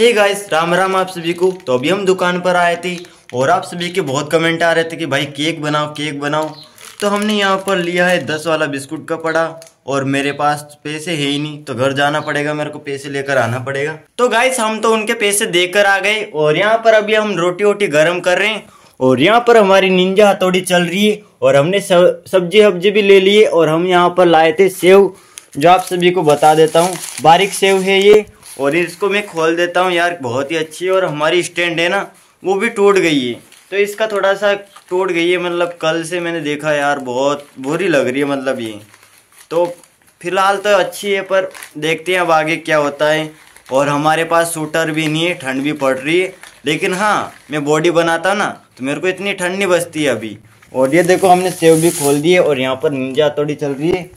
hey guys Ram Ram आप सभी को तो अभी हम दुकान पर आए थे और आप सभी के बहुत कमेंट आ रहे थे कि भाई केक बनाओ केक बनाओ तो हमने यहाँ पर लिया है दस वाला बिस्कुट का पड़ा और मेरे पास पैसे है ही नहीं तो घर जाना पड़ेगा मेरे को पैसे लेकर आना पड़ेगा तो गाइस हम तो उनके पैसे देकर आ गए और यहाँ पर अभी हम रोटी वोटी गर्म कर रहे हैं और यहाँ पर हमारी निंजा हथौड़ी चल रही है और हमने सब्जी वब्जी भी ले लिए और हम यहाँ पर लाए थे सेव जो आप सभी को बता देता हूँ बारीक सेव है ये और इसको मैं खोल देता हूँ यार बहुत ही अच्छी और हमारी स्टैंड है ना वो भी टूट गई है तो इसका थोड़ा सा टूट गई है मतलब कल से मैंने देखा यार बहुत बुरी लग रही है मतलब ये तो फिलहाल तो अच्छी है पर देखते हैं अब आगे क्या होता है और हमारे पास सूटर भी नहीं है ठंड भी पड़ रही है लेकिन हाँ मैं बॉडी बनाता ना तो मेरे को इतनी ठंड नहीं बचती है अभी और ये देखो हमने सेव भी खोल दिए और यहाँ पर निंजा हथौड़ी चल रही है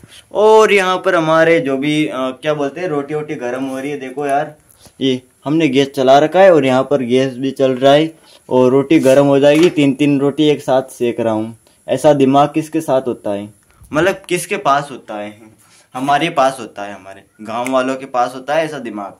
और यहाँ पर हमारे जो भी आ, क्या बोलते हैं रोटी वोटी गर्म हो रही है देखो यार ये हमने गैस चला रखा है और यहाँ पर गैस भी चल रहा है और रोटी गर्म हो जाएगी तीन तीन रोटी एक साथ सेक रहा हूँ ऐसा दिमाग किसके साथ होता है मतलब किसके पास होता है हमारे पास होता है हमारे गाँव वालों के पास होता है ऐसा दिमाग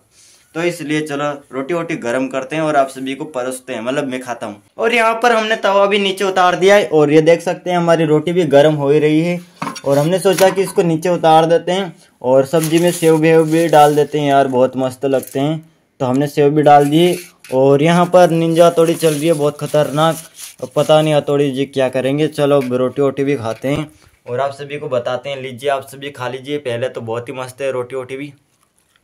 तो इसलिए चलो रोटी वोटी गर्म करते हैं और आप सभी को परोसते हैं मतलब मैं खाता हूँ और यहाँ पर हमने तवा भी नीचे उतार दिया है और ये देख सकते हैं हमारी रोटी भी गर्म हो ही रही है और हमने सोचा कि इसको नीचे उतार देते हैं और सब्जी में सेव वेव भी डाल देते हैं यार बहुत मस्त लगते हैं तो हमने सेव भी डाल दिए और यहाँ पर निंजा तोड़ी चल रही है बहुत खतरनाक पता नहीं हथोड़ी जी क्या करेंगे चलो रोटी वोटी भी खाते हैं और आप सभी को बताते हैं लीजिए आप सभी खा लीजिए पहले तो बहुत ही मस्त है रोटी वोटी भी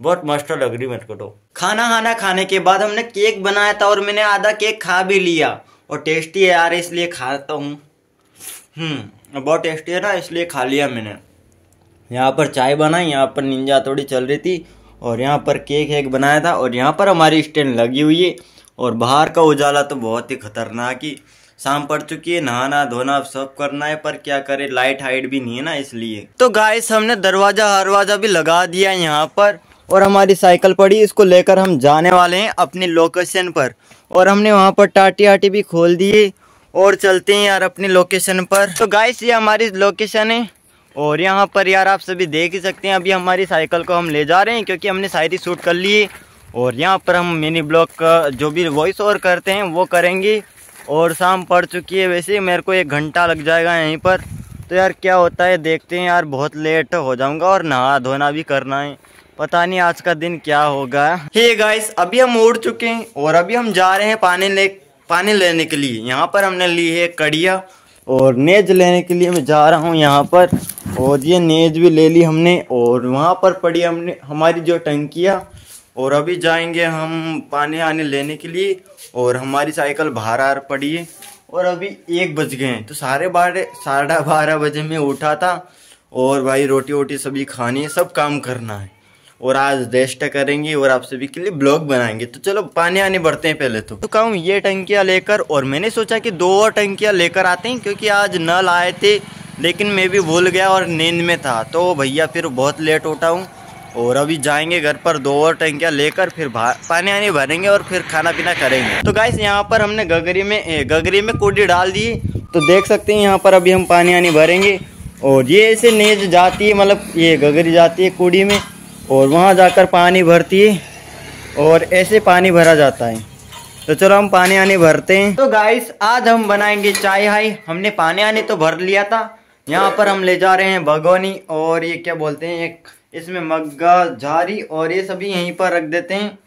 बहुत मस्त लग रही मेरे खाना खाना खाने के बाद हमने केक बनाया था और मैंने आधा केक खा भी लिया और टेस्टी है यार इसलिए खाता हूँ हम्म, बहुत टेस्टी है ना इसलिए खा लिया मैंने यहाँ पर चाय बनाई यहाँ पर निंजा थोड़ी चल रही थी और यहाँ पर केक एक बनाया था और यहाँ पर हमारी स्टैंड लगी हुई है और बाहर का उजाला तो बहुत ही खतरनाक ही शाम पड़ चुकी है नहाना धोना सब करना है पर क्या करे लाइट हाइट भी नहीं है ना इसलिए तो गाइस हमने दरवाजा हरवाजा भी लगा दिया यहाँ पर और हमारी साइकिल पड़ी इसको लेकर हम जाने वाले हैं अपने लोकेशन पर और हमने वहाँ पर टाटी आटी भी खोल दिए और चलते हैं यार अपनी लोकेशन पर तो गाइस ये हमारी लोकेशन है और यहाँ पर यार आप सभी देख ही सकते हैं अभी हमारी साइकिल को हम ले जा रहे हैं क्योंकि हमने शायरी शूट कर ली है और यहाँ पर हम मिनी ब्लॉक का जो भी वॉइस ओवर करते हैं वो करेंगे और शाम पड़ चुकी है वैसे मेरे को एक घंटा लग जाएगा यहीं पर तो यार क्या होता है देखते हैं यार बहुत लेट हो जाऊंगा और नहा धोना भी करना है पता नहीं आज का दिन क्या होगा हे hey गाइस अभी हम उड़ चुके हैं और अभी हम जा रहे हैं पानी ले पानी लेने के लिए यहाँ पर हमने ली है कड़िया और नेज लेने के लिए मैं जा रहा हूँ यहाँ पर और ये नेज भी ले ली हमने और वहाँ पर पड़ी हमने हमारी जो टंकिया और अभी जाएंगे हम पानी आने लेने के लिए और हमारी साइकिल बाहर आ पड़ी है और अभी एक बज गए हैं तो साढ़े बारह साढ़े बारह बजे में उठा था और भाई रोटी वोटी सभी खानी है सब काम करना है और आज रेस्ट करेंगे और आप सभी के लिए ब्लॉग बनाएंगे तो चलो पानी आने बढ़ते हैं पहले तो तो कहूँ ये टंकियाँ लेकर और मैंने सोचा कि दो और टंकियाँ लेकर आते हैं क्योंकि आज नल आए थे लेकिन मैं भी भूल गया और नींद में था तो भैया फिर बहुत लेट उठा हूँ और अभी जाएंगे घर पर दो और टंकियाँ लेकर फिर पानी वानी भरेंगे और फिर खाना पीना करेंगे तो गाय यहाँ पर हमने गगरी में गगरी में कोडी डाल दी तो देख सकते हैं यहाँ पर अभी हम पानी वानी भरेंगे और ये ऐसे नेज जाती है मतलब ये गगरी जाती है कूड़ी में और वहाँ जाकर पानी भरती है और ऐसे पानी भरा जाता है तो चलो हम पानी आने भरते हैं तो गाइस आज हम बनाएंगे चाय हाई हमने पानी आने तो भर लिया था यहाँ पर हम ले जा रहे हैं भगवानी और ये क्या बोलते हैं एक इसमें मग्गा झारी और ये सभी यहीं पर रख देते हैं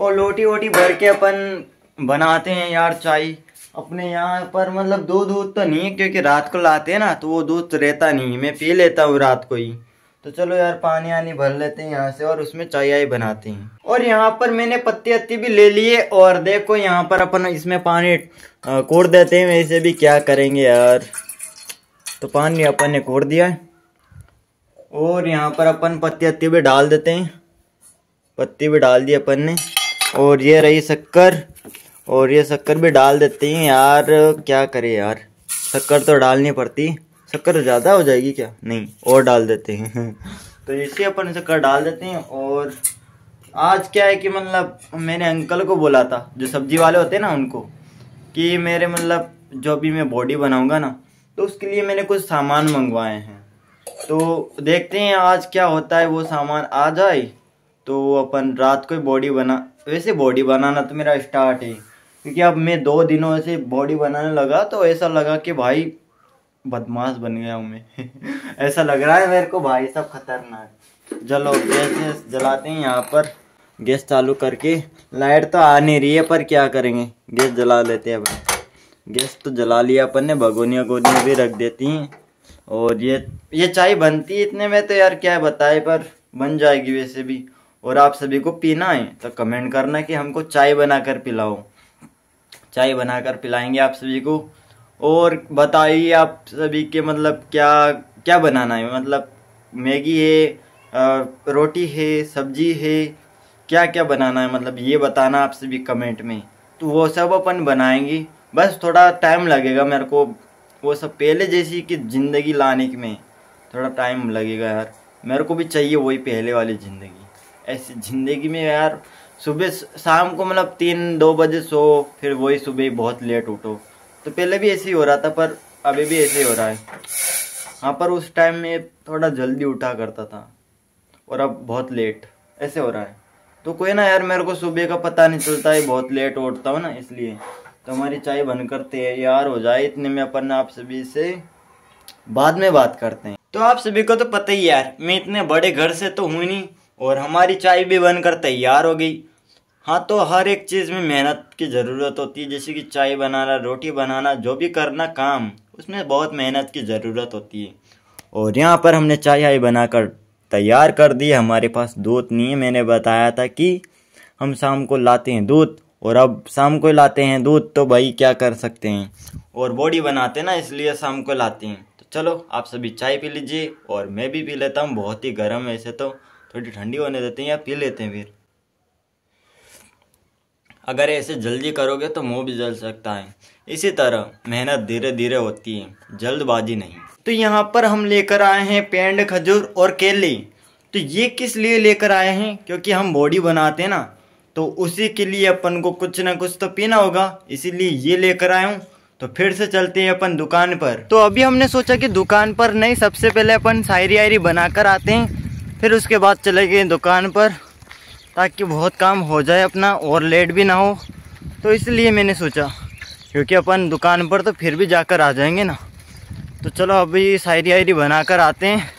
और लोटी वोटी भर के अपन बनाते हैं यार चाय अपने यहाँ पर मतलब दूध दूध तो नहीं है क्योंकि रात को लाते हैं ना तो वो दूध तो रहता नहीं मैं पी लेता हूँ रात को ही तो चलो यार पानी आनी भर लेते हैं यहाँ से और उसमें चाय आई बनाते हैं और यहाँ पर मैंने पत्ती अत्ती भी ले लिए और देखो यहाँ पर अपन इसमें पानी कोड़ देते हैं वैसे भी क्या करेंगे यार तो पानी अपन ने कोड़ दिया है और यहाँ पर अपन पत्ती अत्ते भी डाल देते हैं पत्ती भी डाल दी अपन ने और ये रही शक्कर और ये शक्कर भी डाल देते हैं यार क्या करें यार शक्कर तो डालनी पड़ती शक्कर तो ज़्यादा हो जाएगी क्या नहीं और डाल देते हैं तो इसी अपन शक्कर डाल देते हैं और आज क्या है कि मतलब मैंने अंकल को बोला था जो सब्जी वाले होते हैं ना उनको कि मेरे मतलब जो भी मैं बॉडी बनाऊंगा ना तो उसके लिए मैंने कुछ सामान मंगवाए हैं तो देखते हैं आज क्या होता है वो सामान आ जाए तो अपन रात को बॉडी बना वैसे बॉडी बनाना तो मेरा स्टार्ट है क्योंकि अब मैं दो दिनों से बॉडी बनाने लगा तो ऐसा लगा कि भाई बदमाश बन गया हूँ मैं ऐसा लग रहा है मेरे को भाई सब खतरनाक चलो गैस जलाते हैं यहाँ पर गैस चालू करके लाइट तो आ नहीं रही है पर क्या करेंगे गैस जला लेते हैं भाई गैस तो जला लिया अपन ने भगोनिया गोनिया भी रख देती हैं और ये ये चाय बनती है इतने में तो यार क्या बताए पर बन जाएगी वैसे भी और आप सभी को पीना है तो कमेंट करना कि हमको चाय बनाकर पिलाओ चाय बनाकर पिलाएंगे आप सभी को और बताइए आप सभी के मतलब क्या क्या बनाना है मतलब मैगी है रोटी है सब्जी है क्या क्या बनाना है मतलब ये बताना आप सभी कमेंट में तो वो सब अपन बनाएंगे बस थोड़ा टाइम लगेगा मेरे को वो सब पहले जैसी कि ज़िंदगी लाने के में थोड़ा टाइम लगेगा यार मेरे को भी चाहिए वही पहले वाली ज़िंदगी ऐसी ज़िंदगी में यार सुबह शाम को मतलब तीन दो बजे सो फिर वही सुबह बहुत लेट उठो तो पहले भी ऐसे ही हो रहा था पर अभी भी ऐसे ही हो रहा है हाँ पर उस टाइम में थोड़ा जल्दी उठा करता था और अब बहुत लेट ऐसे हो रहा है तो कोई ना यार मेरे को सुबह का पता नहीं चलता है बहुत लेट उठता हूँ ना इसलिए तो हमारी चाय बनकर तैयार हो जाए इतने में अपन आप सभी से बाद में बात करते हैं तो आप सभी को तो पता ही यार मैं इतने बड़े घर से तो हूँ नहीं और हमारी चाय भी बनकर तैयार हो गई हाँ तो हर एक चीज़ में मेहनत की ज़रूरत होती है जैसे कि चाय बनाना रोटी बनाना जो भी करना काम उसमें बहुत मेहनत की ज़रूरत होती है और यहाँ पर हमने चाय हाई बनाकर तैयार कर दी हमारे पास दूध नहीं है मैंने बताया था कि हम शाम को लाते हैं दूध और अब शाम को लाते हैं दूध तो भाई क्या कर सकते हैं और बॉडी बनाते हैं ना इसलिए शाम को लाते हैं तो चलो आप सभी चाय पी लीजिए और मैं भी पी लेता हूँ बहुत ही गर्म है ऐसे तो थोड़ी ठंडी होने देते हैं या पी लेते हैं फिर अगर ऐसे जल्दी करोगे तो मुंह भी जल सकता है इसी तरह मेहनत धीरे धीरे होती है जल्दबाजी नहीं तो यहाँ पर हम लेकर आए हैं पेंड खजूर और केले तो ये किस लिए लेकर आए हैं क्योंकि हम बॉडी बनाते हैं ना तो उसी के लिए अपन को कुछ ना कुछ तो पीना होगा इसीलिए ये लेकर आया हूँ तो फिर से चलते हैं अपन दुकान पर तो अभी हमने सोचा कि दुकान पर नहीं सबसे पहले अपन शायरी आयरी बनाकर आते हैं फिर उसके बाद चले गए दुकान पर ताकि बहुत काम हो जाए अपना और लेट भी ना हो तो इसलिए मैंने सोचा क्योंकि अपन दुकान पर तो फिर भी जाकर आ जाएंगे ना तो चलो अभी शायरी आयरी बना आते हैं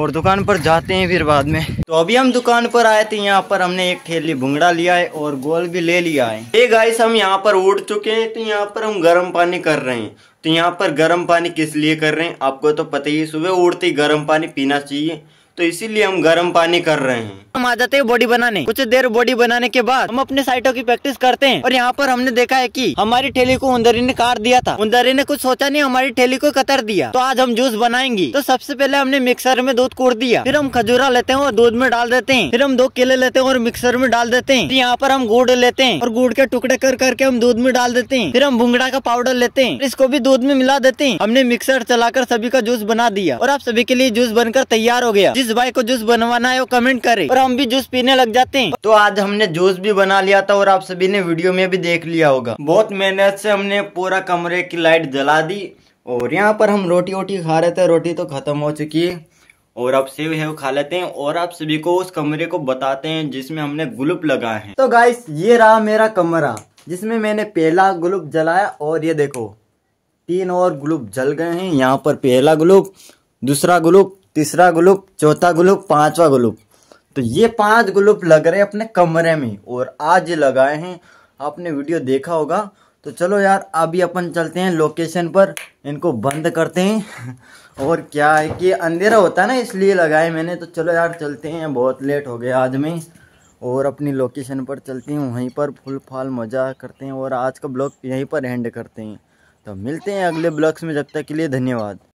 और दुकान पर जाते हैं फिर बाद में तो अभी हम दुकान पर आए थे यहाँ पर हमने एक ठेली भुंगड़ा लिया है और गोल भी ले लिया है ये गाइस हम यहाँ पर उड़ चुके हैं तो यहाँ पर हम गर्म पानी कर रहे हैं तो यहाँ पर गर्म पानी किस लिए कर रहे हैं आपको तो पता ही सुबह उड़ते ही गर्म पानी पीना चाहिए तो इसीलिए हम गर्म पानी कर रहे हैं हम आ जाते हैं बॉडी बनाने कुछ देर बॉडी बनाने के बाद हम अपने साइटों की प्रैक्टिस करते हैं और यहाँ पर हमने देखा है कि हमारी ठेली को उंदरी ने काट दिया था उंदरी ने कुछ सोचा नहीं हमारी ठेली को कतर दिया तो आज हम जूस बनाएंगी तो सबसे पहले हमने मिक्सर में दूध कूट दिया फिर हम खजूरा लेते हैं और दूध में डाल देते हैं फिर हम दो केले लेते हैं और मिक्सर में डाल देते हैं यहाँ पर हम गुड़ लेते हैं और गुड़ के टुकड़े कर करके हम दूध में डाल देते हैं फिर हम भुंगड़ा का पाउडर लेते हैं इसको भी दूध में मिला देते हैं हमने मिक्सर चलाकर सभी का जूस बना दिया और आप सभी के लिए जूस बनकर तैयार हो गया जिस भाई को जूस बनवाना है वो कमेंट करे और हम भी जूस पीने लग जाते हैं तो आज हमने जूस भी बना लिया था और आप सभी ने वीडियो में भी देख लिया होगा बहुत मेहनत से हमने पूरा कमरे की लाइट जला दी और यहाँ पर हम रोटी वोटी खा रहे थे रोटी तो खत्म हो चुकी है और आप सेव है खा लेते हैं और आप सभी को उस कमरे को बताते हैं जिसमें हमने गुलप लगाए हैं तो गाइस ये रहा मेरा कमरा जिसमें मैंने पहला गुलप जलाया और ये देखो तीन और गुलप जल गए हैं यहाँ पर पहला गुलप दूसरा गुलप तीसरा ग्लूप चौथा ग्लूप पांचवा ग्लूप तो ये पांच ग्लूप लग रहे हैं अपने कमरे में और आज लगाए हैं आपने वीडियो देखा होगा तो चलो यार अभी अपन चलते हैं लोकेशन पर इनको बंद करते हैं और क्या है कि अंधेरा होता है ना इसलिए लगाए मैंने तो चलो यार चलते हैं बहुत लेट हो गया आज में और अपनी लोकेशन पर चलते हैं वहीं पर फुल फाल मज़ा करते हैं और आज का ब्लॉग यहीं पर एंड करते हैं तो मिलते हैं अगले ब्लॉग्स में जब तक के लिए धन्यवाद